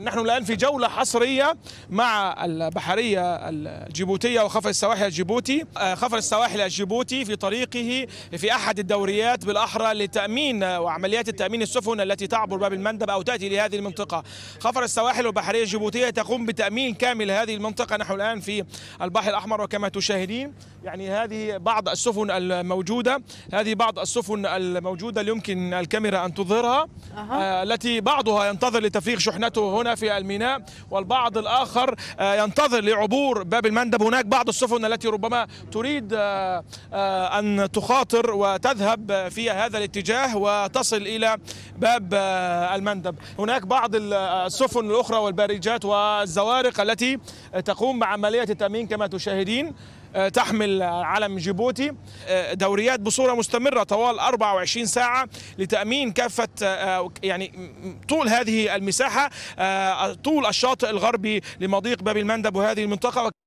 نحن الآن في جولة حصرية مع البحرية الجيبوتية وخفر السواحل الجيبوتي آه، خفر السواحل الجيبوتي في طريقه في أحد الدوريات بالأحرى لتأمين وعمليات التأمين السفن التي تعبر باب المندب أو تأتي لهذه المنطقة خفر السواحل والبحرية الجيبوتية تقوم بتأمين كامل هذه المنطقة نحن الآن في البحر الأحمر وكما تشاهدين يعني هذه بعض السفن الموجودة هذه بعض السفن الموجودة اللي يمكن الكاميرا أن تظهرها أه. التي بعضها ينتظر لتفريغ شحنته هنا هنا في الميناء والبعض الآخر آه، ينتظر لعبور باب المندب هناك بعض السفن التي ربما تريد آه، آه، أن تخاطر وتذهب في هذا الاتجاه وتصل إلى باب المندب هناك بعض السفن الأخرى والبارجات والزوارق التي تقوم بعملية التأمين كما تشاهدين آه، تحمل علم جيبوتي آه، دوريات بصوره مستمره طوال 24 ساعه لتامين كافه آه، يعني طول هذه المساحه طول الشاطئ الغربي لمضيق باب المندب وهذه المنطقه